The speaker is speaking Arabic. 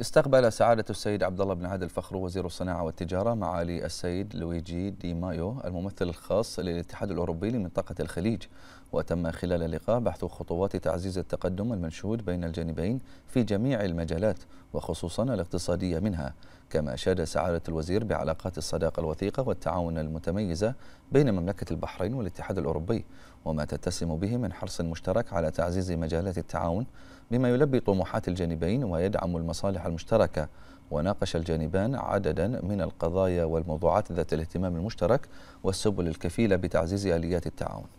استقبل سعادة السيد عبد الله بن عادل الفخرو وزير الصناعة والتجارة معالي السيد لويجي دي مايو الممثل الخاص للاتحاد الأوروبي لمنطقة الخليج وتم خلال اللقاء بحث خطوات تعزيز التقدم المنشود بين الجانبين في جميع المجالات وخصوصا الاقتصادية منها كما أشاد سعادة الوزير بعلاقات الصداقة الوثيقة والتعاون المتميزة بين مملكة البحرين والاتحاد الأوروبي وما تتسم به من حرص مشترك على تعزيز مجالات التعاون بما يلبي طموحات الجانبين ويدعم المصالح المشتركة وناقش الجانبان عددا من القضايا والموضوعات ذات الاهتمام المشترك والسبل الكفيلة بتعزيز آليات التعاون